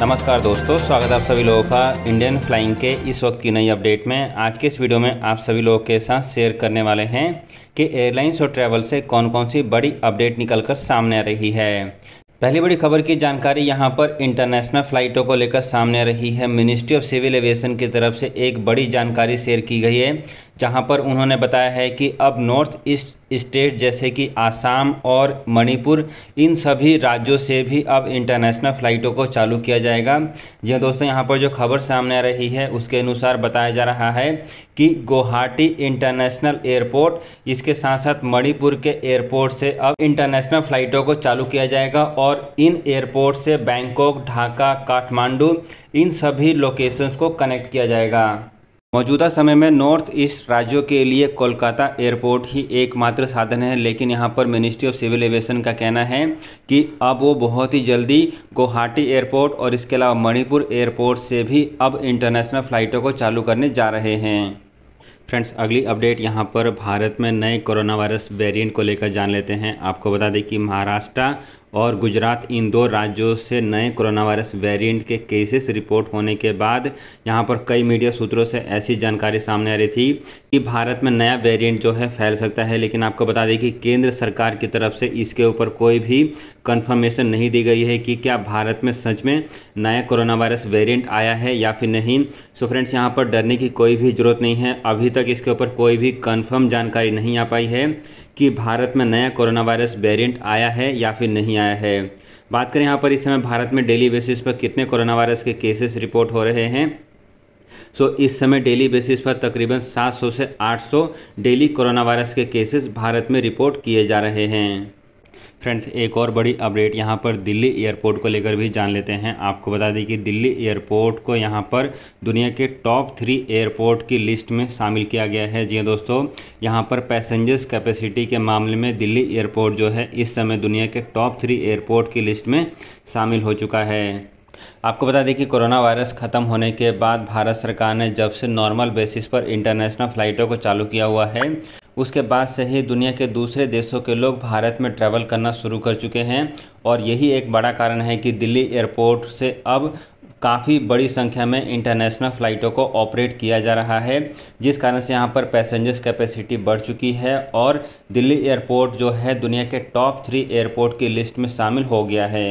नमस्कार दोस्तों स्वागत है आप सभी लोगों का इंडियन फ्लाइंग के इस वक्त की नई अपडेट में आज के इस वीडियो में आप सभी लोगों के साथ शेयर करने वाले हैं कि एयरलाइंस और ट्रैवल से कौन कौन सी बड़ी अपडेट निकलकर सामने आ रही है पहली बड़ी खबर की जानकारी यहां पर इंटरनेशनल फ़्लाइटों को लेकर सामने आ रही है मिनिस्ट्री ऑफ सिविल एविएशन की तरफ से एक बड़ी जानकारी शेयर की गई है जहां पर उन्होंने बताया है कि अब नॉर्थ ईस्ट स्टेट जैसे कि आसाम और मणिपुर इन सभी राज्यों से भी अब इंटरनेशनल फ़्लाइटों को चालू किया जाएगा जी दोस्तों यहां पर जो खबर सामने आ रही है उसके अनुसार बताया जा रहा है कि गुवाहाटी इंटरनेशनल एयरपोर्ट इसके साथ साथ मणिपुर के एयरपोर्ट से अब इंटरनेशनल फ़्लाइटों को चालू किया जाएगा और इन एयरपोर्ट से बैंकॉक ढाका काठमांडू इन सभी लोकेशंस को कनेक्ट किया जाएगा मौजूदा समय में नॉर्थ ईस्ट राज्यों के लिए कोलकाता एयरपोर्ट ही एकमात्र साधन है लेकिन यहाँ पर मिनिस्ट्री ऑफ सिविल एविएशन का कहना है कि अब वो बहुत ही जल्दी गुवाहाटी एयरपोर्ट और इसके अलावा मणिपुर एयरपोर्ट से भी अब इंटरनेशनल फ़्लाइटों को चालू करने जा रहे हैं फ्रेंड्स अगली अपडेट यहाँ पर भारत में नए कोरोना वायरस वेरियंट को लेकर जान लेते हैं आपको बता दें कि महाराष्ट्र और गुजरात इन दो राज्यों से नए कोरोना वायरस वेरियंट के केसेस रिपोर्ट होने के बाद यहाँ पर कई मीडिया सूत्रों से ऐसी जानकारी सामने आ रही थी कि भारत में नया वेरियंट जो है फैल सकता है लेकिन आपको बता दें कि केंद्र सरकार की तरफ से इसके ऊपर कोई भी कन्फर्मेशन नहीं दी गई है कि क्या भारत में सच में नया कोरोना वायरस वेरियंट आया है या फिर नहीं सो फ्रेंड्स यहाँ पर डरने की कोई भी ज़रूरत नहीं है अभी तक इसके ऊपर कोई भी कन्फर्म जानकारी नहीं आ पाई है कि भारत में नया कोरोना वायरस वेरियंट आया है या फिर नहीं आया है बात करें यहाँ पर इस समय भारत में डेली बेसिस पर कितने कोरोना वायरस के केसेस रिपोर्ट हो रहे हैं सो so, इस समय डेली बेसिस पर तकरीबन 700 से 800 डेली कोरोना वायरस के केसेस भारत में रिपोर्ट किए जा रहे हैं फ्रेंड्स एक और बड़ी अपडेट यहाँ पर दिल्ली एयरपोर्ट को लेकर भी जान लेते हैं आपको बता दें कि दिल्ली एयरपोर्ट को यहाँ पर दुनिया के टॉप थ्री एयरपोर्ट की लिस्ट में शामिल किया गया है जी हाँ दोस्तों यहाँ पर पैसेंजर्स कैपेसिटी के मामले में दिल्ली एयरपोर्ट जो है इस समय दुनिया के टॉप थ्री एयरपोर्ट की लिस्ट में शामिल हो चुका है आपको बता दें कि कोरोना वायरस ख़त्म होने के बाद भारत सरकार ने जब से नॉर्मल बेसिस पर इंटरनेशनल फ़्लाइटों को चालू किया हुआ है उसके बाद से ही दुनिया के दूसरे देशों के लोग भारत में ट्रैवल करना शुरू कर चुके हैं और यही एक बड़ा कारण है कि दिल्ली एयरपोर्ट से अब काफ़ी बड़ी संख्या में इंटरनेशनल फ़्लाइटों को ऑपरेट किया जा रहा है जिस कारण से यहाँ पर पैसेंजर्स कैपेसिटी बढ़ चुकी है और दिल्ली एयरपोर्ट जो है दुनिया के टॉप थ्री एयरपोर्ट की लिस्ट में शामिल हो गया है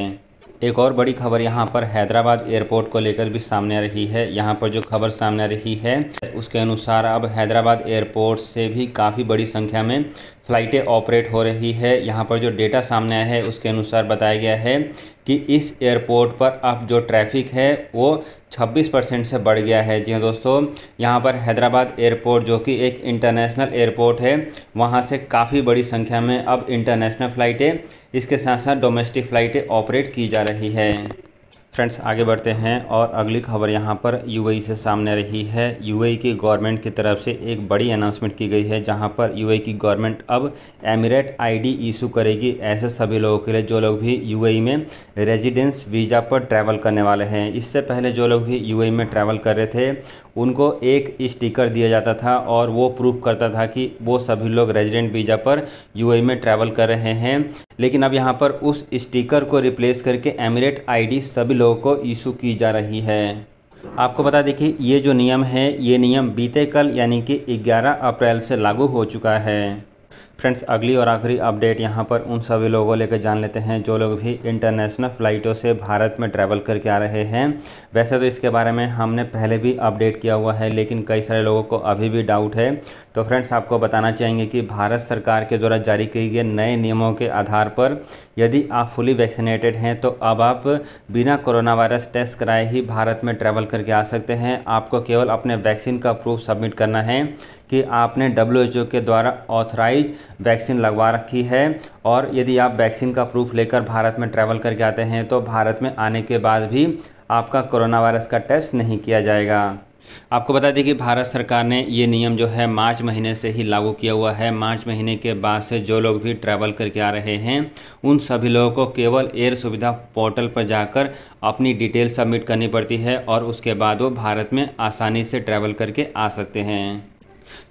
एक और बड़ी खबर यहाँ पर हैदराबाद एयरपोर्ट को लेकर भी सामने आ रही है यहाँ पर जो खबर सामने आ रही है उसके अनुसार अब हैदराबाद एयरपोर्ट से भी काफ़ी बड़ी संख्या में फ़्लाइटें ऑपरेट हो रही है यहाँ पर जो डेटा सामने आया है उसके अनुसार बताया गया है कि इस एयरपोर्ट पर अब जो ट्रैफिक है वो 26 परसेंट से बढ़ गया है जी हाँ दोस्तों यहाँ पर हैदराबाद एयरपोर्ट जो कि एक इंटरनेशनल एयरपोर्ट है वहाँ से काफ़ी बड़ी संख्या में अब इंटरनेशनल फ़्लाइटें इसके साथ साथ डोमेस्टिक फ़्लाइटें ऑपरेट की जा रही रही है फ्रेंड्स आगे बढ़ते हैं और अगली खबर यहां पर यूएई e से सामने रही है यूएई e की गवर्नमेंट की तरफ से एक बड़ी अनाउंसमेंट की गई है जहां पर यूएई e की गवर्नमेंट अब एमिरेट आईडी इशू करेगी ऐसे सभी लोगों के लिए जो लोग भी यूएई में रेजिडेंस वीज़ा पर ट्रैवल करने वाले हैं इससे पहले जो लोग भी यू में ट्रैवल कर रहे थे उनको एक स्टिकर दिया जाता था और वो प्रूफ करता था कि वो सभी लोग रेजिडेंट वीज़ा पर यू में ट्रैवल कर रहे हैं लेकिन अब यहाँ पर उस स्टिकर को रिप्लेस करके एमिरेट आईडी सभी लोगों को ईशू की जा रही है आपको बता देखिए ये जो नियम है ये नियम बीते कल यानी कि 11 अप्रैल से लागू हो चुका है फ्रेंड्स अगली और आखिरी अपडेट यहाँ पर उन सभी लोगों लेकर जान लेते हैं जो लोग भी इंटरनेशनल फ़्लाइटों से भारत में ट्रैवल करके आ रहे हैं वैसे तो इसके बारे में हमने पहले भी अपडेट किया हुआ है लेकिन कई सारे लोगों को अभी भी डाउट है तो फ्रेंड्स आपको बताना चाहेंगे कि भारत सरकार के द्वारा जारी किए गए नए नियमों के आधार पर यदि आप फुली वैक्सीनेटेड हैं तो अब आप बिना कोरोना वायरस टेस्ट कराए ही भारत में ट्रैवल करके आ सकते हैं आपको केवल अपने वैक्सीन का प्रूफ सबमिट करना है कि आपने डब्ल्यू के द्वारा ऑथराइज वैक्सीन लगवा रखी है और यदि आप वैक्सीन का प्रूफ लेकर भारत में ट्रैवल करके आते हैं तो भारत में आने के बाद भी आपका कोरोना वायरस का टेस्ट नहीं किया जाएगा आपको बता दें कि भारत सरकार ने ये नियम जो है मार्च महीने से ही लागू किया हुआ है मार्च महीने के बाद से जो लोग भी ट्रैवल करके आ रहे हैं उन सभी लोगों को केवल एयर सुविधा पोर्टल पर जाकर अपनी डिटेल सबमिट करनी पड़ती है और उसके बाद वो भारत में आसानी से ट्रैवल करके आ सकते हैं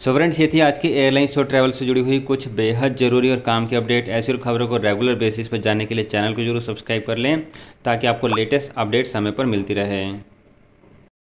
सो फ्रेंड्स ये थी आज की एयरलाइंस और ट्रैवल से जुड़ी हुई कुछ बेहद ज़रूरी और काम की अपडेट ऐसी और खबरों को रेगुलर बेसिस पर जानने के लिए चैनल को जरूर सब्सक्राइब कर लें ताकि आपको लेटेस्ट अपडेट समय पर मिलती रहे